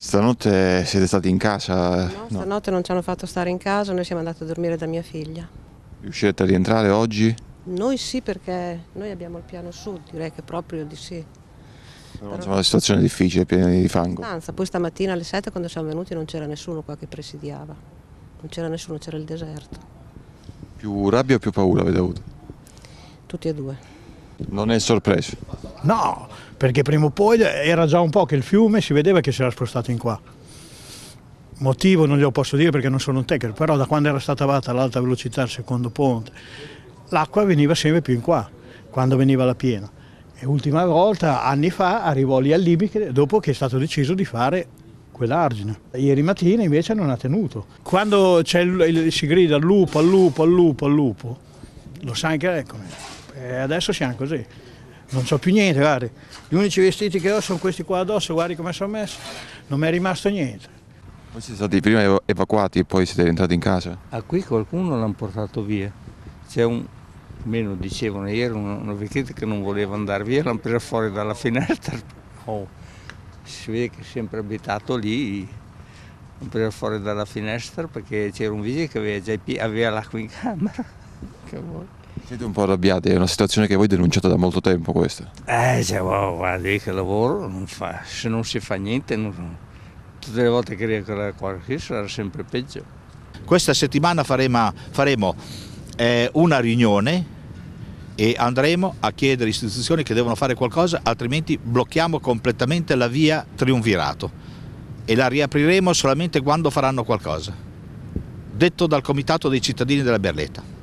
Stanotte siete stati in casa? No, stanotte no. non ci hanno fatto stare in casa, noi siamo andati a dormire da mia figlia. Riuscirete a rientrare oggi? Noi sì, perché noi abbiamo il piano su, direi che proprio di sì. Però, Però... una situazione difficile, piena di fango. Anzi, poi stamattina alle 7 quando siamo venuti non c'era nessuno qua che presidiava, non c'era nessuno, c'era il deserto. Più rabbia o più paura avete avuto? Tutti e due. Non è sorpreso? No, perché prima o poi era già un po' che il fiume si vedeva che si era spostato in qua. Motivo non glielo posso dire perché non sono un tecnico, però da quando era stata vata l'alta velocità, il secondo ponte, l'acqua veniva sempre più in qua, quando veniva la piena. E ultima volta, anni fa, arrivò lì a Libiche dopo che è stato deciso di fare quell'argine. Ieri mattina invece non ha tenuto. Quando il, si grida al lupo, al lupo, al lupo, al lupo, lo sa anche lei com'è. E eh, adesso siamo così. Non so più niente, guardi. Gli unici vestiti che ho sono questi qua addosso, guardi come sono messi. Non mi è rimasto niente. Voi siete stati prima evacuati e poi siete rientrati in casa? Ah, qui qualcuno l'hanno portato via. C'è un, almeno dicevano ieri, una vecchietta che non voleva andare via, l'hanno presa fuori dalla finestra. Oh, si vede che è sempre abitato lì, l'hanno presa fuori dalla finestra perché c'era un vigile che aveva, già, aveva l'acqua in camera. che vuoi? Siete un po' arrabbiati, è una situazione che voi denunciate da molto tempo questa. Eh, cioè, wow, guarda, che lavoro, non fa, se non si fa niente, non, tutte le volte che ricorre qualche sarà sempre peggio. Questa settimana faremo, faremo eh, una riunione e andremo a chiedere istituzioni che devono fare qualcosa, altrimenti blocchiamo completamente la via Triunvirato e la riapriremo solamente quando faranno qualcosa. Detto dal Comitato dei cittadini della Berletta.